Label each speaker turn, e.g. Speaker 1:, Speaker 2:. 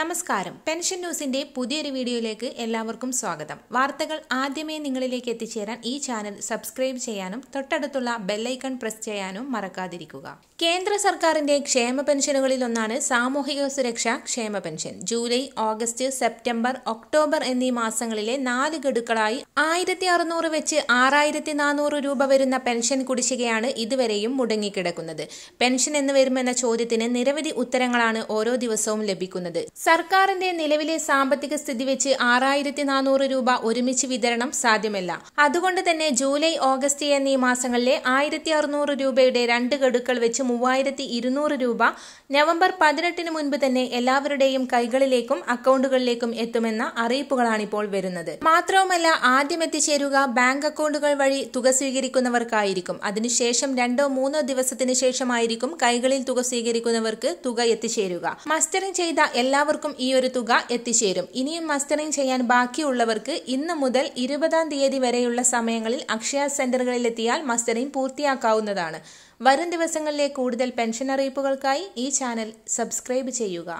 Speaker 1: നമസ്കാരം പെൻഷൻ ന്യൂസിന്റെ പുതിയൊരു വീഡിയോയിലേക്ക് എല്ലാവർക്കും സ്വാഗതം വാർത്തകൾ ആദ്യമേ നിങ്ങളിലേക്ക് എത്തിച്ചേരാൻ ഈ ചാനൽ സബ്സ്ക്രൈബ് ചെയ്യാനും തൊട്ടടുത്തുള്ള ബെല്ലൈക്കൺ പ്രസ് ചെയ്യാനും മറക്കാതിരിക്കുക കേന്ദ്ര സർക്കാരിന്റെ ക്ഷേമ പെൻഷനുകളിൽ ഒന്നാണ് സാമൂഹിക സുരക്ഷാ ക്ഷേമ pension July August September October എന്നീ മാസങ്ങളിലെ നാല് ഗഡുക്കളായി ആയിരത്തി അറുന്നൂറ് വെച്ച് ആറായിരത്തി നാനൂറ് രൂപ വരുന്ന പെൻഷൻ കുടിശ്ശികയാണ് ഇതുവരെയും മുടങ്ങിക്കിടക്കുന്നത് പെൻഷൻ എന്ന് വരുമെന്ന ചോദ്യത്തിന് നിരവധി ഉത്തരങ്ങളാണ് ഓരോ ദിവസവും ലഭിക്കുന്നത് സർക്കാരിന്റെ നിലവിലെ സാമ്പത്തിക സ്ഥിതി വെച്ച് ആറായിരത്തി നാനൂറ് രൂപ ഒരുമിച്ച് വിതരണം സാധ്യമല്ല അതുകൊണ്ട് തന്നെ ജൂലൈ ഓഗസ്റ്റ് എന്നീ മാസങ്ങളിലെ ആയിരത്തി അറുന്നൂറ് രൂപയുടെ രണ്ട് ഗഡുക്കൾ വെച്ച് മൂവായിരത്തി ഇരുന്നൂറ് രൂപ നവംബർ പതിനെട്ടിന് മുൻപ് തന്നെ എല്ലാവരുടെയും കൈകളിലേക്കും അക്കൗണ്ടുകളിലേക്കും എത്തുമെന്ന അറിയിപ്പുകളാണിപ്പോൾ വരുന്നത് മാത്രവുമല്ല ആദ്യം എത്തിച്ചേരുക ബാങ്ക് അക്കൗണ്ടുകൾ വഴി തുക സ്വീകരിക്കുന്നവർക്കായിരിക്കും അതിനുശേഷം രണ്ടോ മൂന്നോ ദിവസത്തിന് ശേഷമായിരിക്കും കൈകളിൽ തുക സ്വീകരിക്കുന്നവർക്ക് തുക എത്തിച്ചേരുക മസ്റ്ററിംഗ് ചെയ്ത എല്ലാവർക്കും എല്ലാവർക്കും ഈ ഒരു തുക എത്തിച്ചേരും ഇനിയും മസ്റ്ററിംഗ് ചെയ്യാൻ ബാക്കിയുള്ളവർക്ക് ഇന്ന് മുതൽ ഇരുപതാം തീയതി വരെയുള്ള സമയങ്ങളിൽ അക്ഷയ സെന്ററുകളിലെത്തിയാൽ മസ്റ്ററിംഗ് പൂർത്തിയാക്കാവുന്നതാണ് വരും ദിവസങ്ങളിലെ കൂടുതൽ പെൻഷൻ അറിയിപ്പുകൾക്കായി ഈ ചാനൽ സബ്സ്ക്രൈബ് ചെയ്യുക